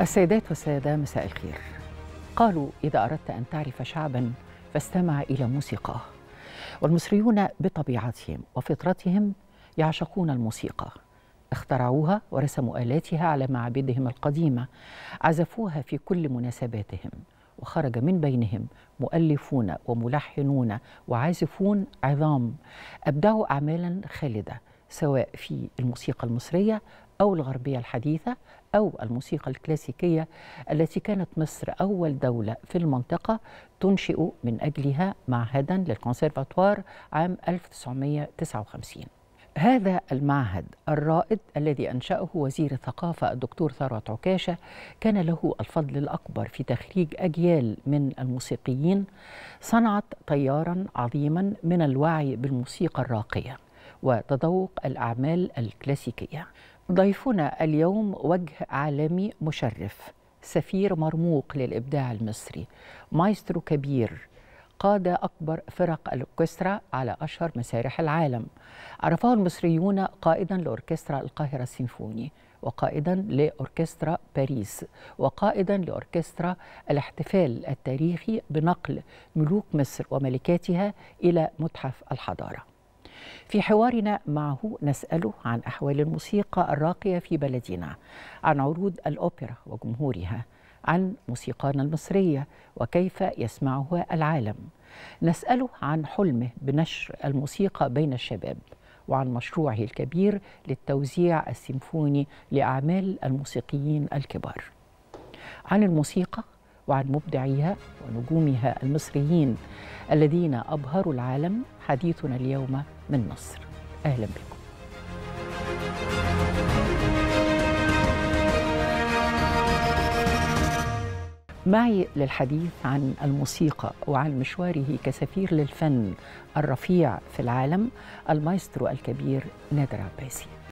السيدات والسادة مساء الخير قالوا إذا أردت أن تعرف شعبا فاستمع إلى موسيقاه والمصريون بطبيعتهم وفطرتهم يعشقون الموسيقى اخترعوها ورسموا آلاتها على معابدهم القديمة عزفوها في كل مناسباتهم وخرج من بينهم مؤلفون وملحنون وعازفون عظام أبدعوا أعمالا خالدة سواء في الموسيقى المصرية أو الغربية الحديثة أو الموسيقى الكلاسيكية التي كانت مصر أول دولة في المنطقة تنشئ من أجلها معهدا للكونسيرفاتوار عام 1959 هذا المعهد الرائد الذي أنشأه وزير الثقافة الدكتور ثروت عكاشة كان له الفضل الأكبر في تخريج أجيال من الموسيقيين صنعت تيارا عظيما من الوعي بالموسيقى الراقية وتذوق الأعمال الكلاسيكية ضيفنا اليوم وجه عالمي مشرف سفير مرموق للإبداع المصري مايسترو كبير قاد أكبر فرق الأوركسترا على أشهر مسارح العالم عرفه المصريون قائدا لأوركسترا القاهرة السيمفوني وقائدا لأوركسترا باريس وقائدا لأوركسترا الاحتفال التاريخي بنقل ملوك مصر وملكاتها إلى متحف الحضارة في حوارنا معه نسأله عن أحوال الموسيقى الراقية في بلدنا عن عروض الأوبرا وجمهورها عن موسيقانا المصرية وكيف يسمعها العالم نسأله عن حلمه بنشر الموسيقى بين الشباب وعن مشروعه الكبير للتوزيع السيمفوني لأعمال الموسيقيين الكبار عن الموسيقى وعن مبدعيها ونجومها المصريين الذين أبهروا العالم حديثنا اليوم من مصر أهلا بكم معي للحديث عن الموسيقى وعن مشواره كسفير للفن الرفيع في العالم المايسترو الكبير نادر عباسي